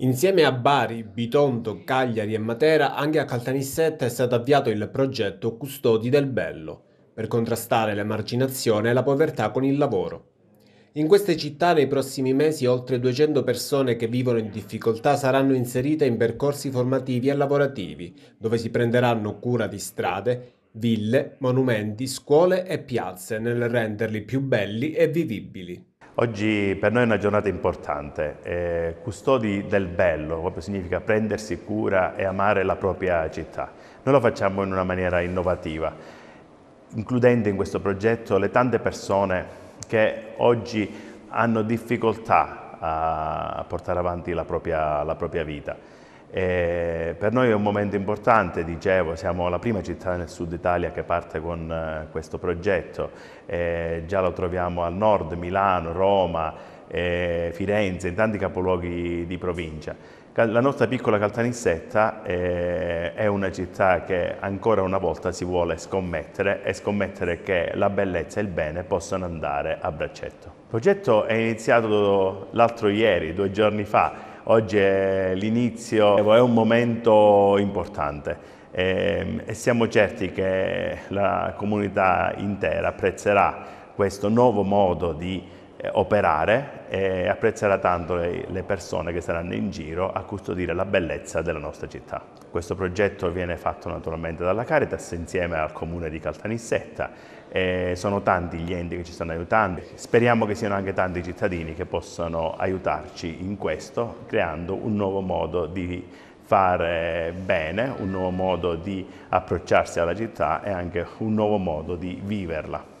Insieme a Bari, Bitonto, Cagliari e Matera, anche a Caltanissetta è stato avviato il progetto Custodi del Bello, per contrastare l'emarginazione e la povertà con il lavoro. In queste città nei prossimi mesi oltre 200 persone che vivono in difficoltà saranno inserite in percorsi formativi e lavorativi, dove si prenderanno cura di strade, ville, monumenti, scuole e piazze nel renderli più belli e vivibili. Oggi per noi è una giornata importante, eh, custodi del bello, proprio significa prendersi cura e amare la propria città. Noi lo facciamo in una maniera innovativa, includendo in questo progetto le tante persone che oggi hanno difficoltà a portare avanti la propria, la propria vita. E per noi è un momento importante, dicevo, siamo la prima città nel sud Italia che parte con eh, questo progetto, e già lo troviamo al nord, Milano, Roma, Firenze, in tanti capoluoghi di provincia. La nostra piccola Caltanissetta eh, è una città che ancora una volta si vuole scommettere e scommettere che la bellezza e il bene possano andare a braccetto. Il progetto è iniziato l'altro ieri, due giorni fa, Oggi è l'inizio, è un momento importante e, ehm, e siamo certi che la comunità intera apprezzerà questo nuovo modo di eh, operare e apprezzerà tanto le, persone che saranno in giro a custodire la bellezza della nostra città. Questo progetto viene fatto naturalmente dalla Caritas insieme al comune di Caltanissetta e sono tanti gli enti che ci stanno aiutando. Speriamo che siano anche tanti i cittadini che possano aiutarci in questo creando un nuovo modo di fare bene, un nuovo modo di approcciarsi alla città e anche un nuovo modo di viverla.